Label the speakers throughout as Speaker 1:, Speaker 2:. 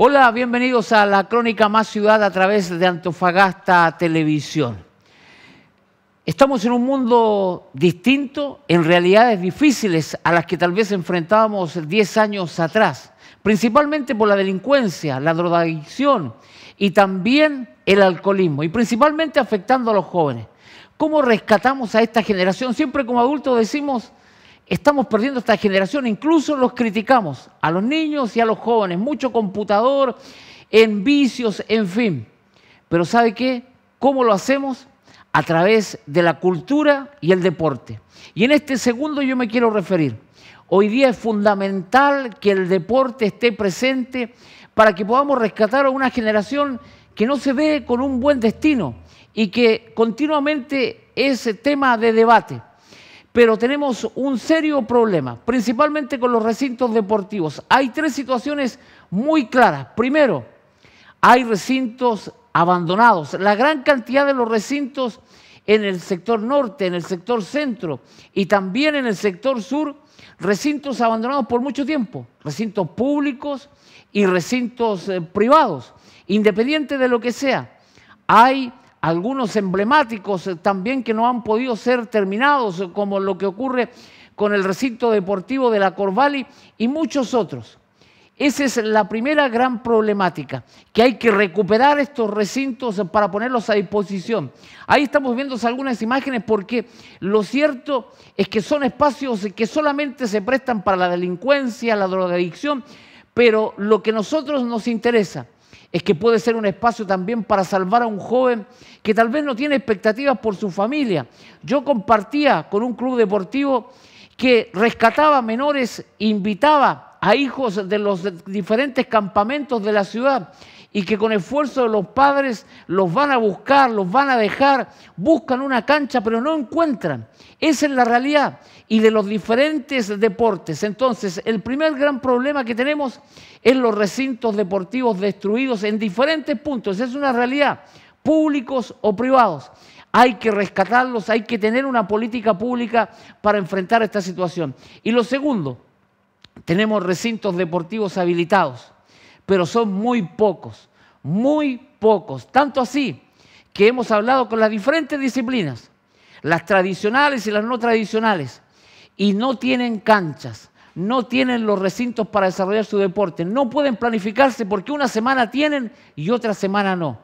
Speaker 1: Hola, bienvenidos a la Crónica Más Ciudad a través de Antofagasta Televisión. Estamos en un mundo distinto, en realidades difíciles a las que tal vez enfrentábamos 10 años atrás, principalmente por la delincuencia, la drogadicción y también el alcoholismo, y principalmente afectando a los jóvenes. ¿Cómo rescatamos a esta generación? Siempre como adultos decimos, Estamos perdiendo esta generación, incluso los criticamos, a los niños y a los jóvenes, mucho computador, en vicios, en fin. Pero ¿sabe qué? ¿Cómo lo hacemos? A través de la cultura y el deporte. Y en este segundo yo me quiero referir. Hoy día es fundamental que el deporte esté presente para que podamos rescatar a una generación que no se ve con un buen destino y que continuamente es tema de debate pero tenemos un serio problema, principalmente con los recintos deportivos. Hay tres situaciones muy claras. Primero, hay recintos abandonados. La gran cantidad de los recintos en el sector norte, en el sector centro y también en el sector sur, recintos abandonados por mucho tiempo, recintos públicos y recintos eh, privados, independiente de lo que sea. Hay algunos emblemáticos eh, también que no han podido ser terminados, eh, como lo que ocurre con el recinto deportivo de la Corvali y muchos otros. Esa es la primera gran problemática, que hay que recuperar estos recintos eh, para ponerlos a disposición. Ahí estamos viendo algunas imágenes porque lo cierto es que son espacios que solamente se prestan para la delincuencia, la drogadicción, pero lo que a nosotros nos interesa es que puede ser un espacio también para salvar a un joven que tal vez no tiene expectativas por su familia. Yo compartía con un club deportivo que rescataba menores, invitaba a hijos de los diferentes campamentos de la ciudad y que con esfuerzo de los padres los van a buscar, los van a dejar, buscan una cancha pero no encuentran. Esa es la realidad y de los diferentes deportes. Entonces, el primer gran problema que tenemos es los recintos deportivos destruidos en diferentes puntos, es una realidad, públicos o privados. Hay que rescatarlos, hay que tener una política pública para enfrentar esta situación. Y lo segundo, tenemos recintos deportivos habilitados pero son muy pocos, muy pocos. Tanto así que hemos hablado con las diferentes disciplinas, las tradicionales y las no tradicionales, y no tienen canchas, no tienen los recintos para desarrollar su deporte, no pueden planificarse porque una semana tienen y otra semana no.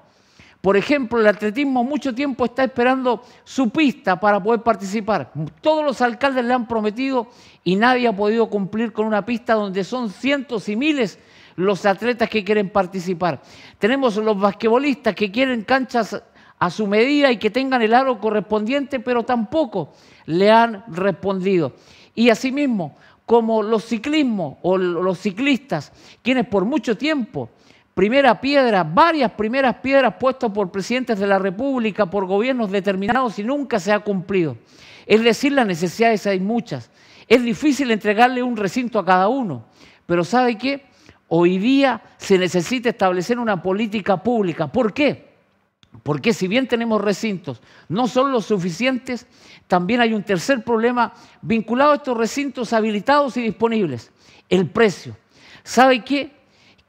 Speaker 1: Por ejemplo, el atletismo mucho tiempo está esperando su pista para poder participar. Todos los alcaldes le han prometido y nadie ha podido cumplir con una pista donde son cientos y miles los atletas que quieren participar. Tenemos los basquetbolistas que quieren canchas a su medida y que tengan el aro correspondiente, pero tampoco le han respondido. Y asimismo, como los ciclismos o los ciclistas, quienes por mucho tiempo, primera piedra, varias primeras piedras puestas por presidentes de la República, por gobiernos determinados y nunca se ha cumplido. Es decir, las necesidades hay muchas. Es difícil entregarle un recinto a cada uno, pero ¿sabe qué? hoy día se necesita establecer una política pública. ¿Por qué? Porque si bien tenemos recintos, no son los suficientes, también hay un tercer problema vinculado a estos recintos habilitados y disponibles, el precio. ¿Sabe qué?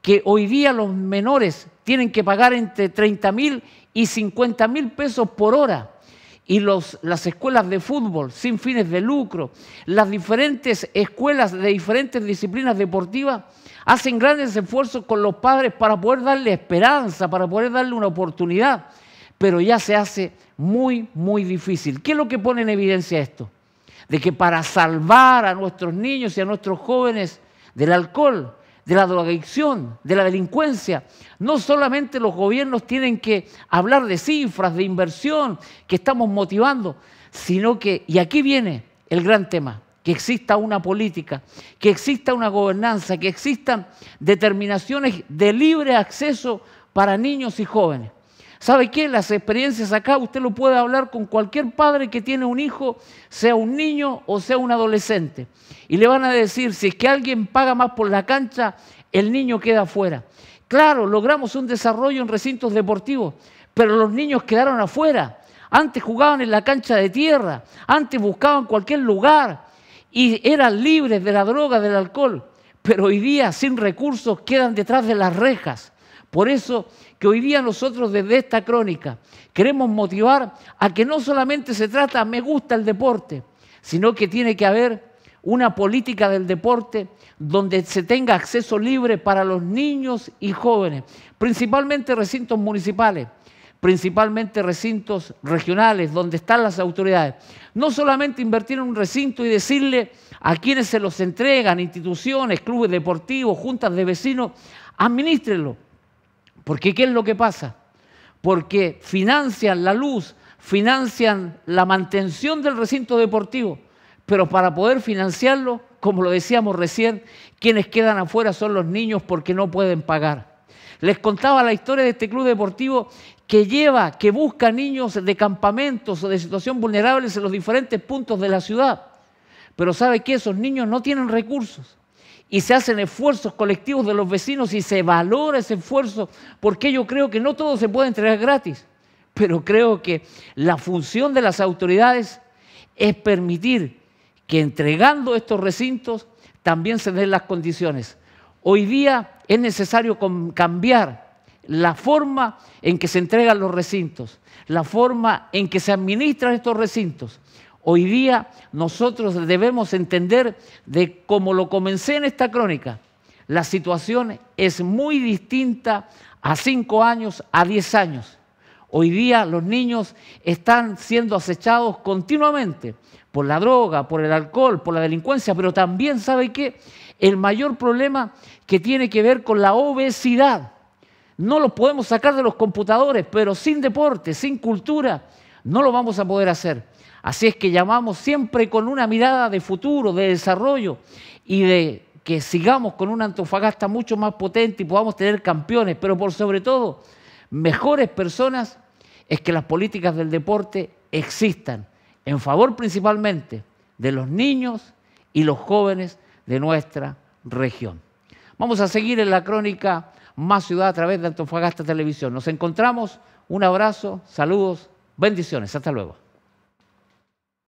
Speaker 1: Que hoy día los menores tienen que pagar entre 30 mil y 50 mil pesos por hora y los, las escuelas de fútbol sin fines de lucro, las diferentes escuelas de diferentes disciplinas deportivas hacen grandes esfuerzos con los padres para poder darle esperanza, para poder darle una oportunidad, pero ya se hace muy, muy difícil. ¿Qué es lo que pone en evidencia esto? De que para salvar a nuestros niños y a nuestros jóvenes del alcohol, de la drogadicción, de la delincuencia. No solamente los gobiernos tienen que hablar de cifras, de inversión que estamos motivando, sino que, y aquí viene el gran tema, que exista una política, que exista una gobernanza, que existan determinaciones de libre acceso para niños y jóvenes. ¿Sabe qué? Las experiencias acá usted lo puede hablar con cualquier padre que tiene un hijo, sea un niño o sea un adolescente. Y le van a decir, si es que alguien paga más por la cancha, el niño queda afuera. Claro, logramos un desarrollo en recintos deportivos, pero los niños quedaron afuera. Antes jugaban en la cancha de tierra, antes buscaban cualquier lugar y eran libres de la droga, del alcohol. Pero hoy día, sin recursos, quedan detrás de las rejas. Por eso que hoy día nosotros desde esta crónica queremos motivar a que no solamente se trata, me gusta el deporte, sino que tiene que haber una política del deporte donde se tenga acceso libre para los niños y jóvenes, principalmente recintos municipales, principalmente recintos regionales, donde están las autoridades. No solamente invertir en un recinto y decirle a quienes se los entregan, instituciones, clubes deportivos, juntas de vecinos, administrenlo porque ¿qué es lo que pasa? Porque financian la luz, financian la mantención del recinto deportivo, pero para poder financiarlo, como lo decíamos recién, quienes quedan afuera son los niños porque no pueden pagar. Les contaba la historia de este club deportivo que lleva, que busca niños de campamentos o de situación vulnerables en los diferentes puntos de la ciudad. Pero sabe que esos niños no tienen recursos y se hacen esfuerzos colectivos de los vecinos y se valora ese esfuerzo, porque yo creo que no todo se puede entregar gratis, pero creo que la función de las autoridades es permitir que entregando estos recintos también se den las condiciones. Hoy día es necesario cambiar la forma en que se entregan los recintos, la forma en que se administran estos recintos, Hoy día nosotros debemos entender de como lo comencé en esta crónica, la situación es muy distinta a cinco años, a 10 años. Hoy día los niños están siendo acechados continuamente por la droga, por el alcohol, por la delincuencia, pero también, ¿sabe qué? El mayor problema que tiene que ver con la obesidad. No los podemos sacar de los computadores, pero sin deporte, sin cultura, no lo vamos a poder hacer. Así es que llamamos siempre con una mirada de futuro, de desarrollo y de que sigamos con una Antofagasta mucho más potente y podamos tener campeones, pero por sobre todo mejores personas, es que las políticas del deporte existan en favor principalmente de los niños y los jóvenes de nuestra región. Vamos a seguir en la crónica Más Ciudad a través de Antofagasta Televisión. Nos encontramos, un abrazo, saludos, bendiciones, hasta luego.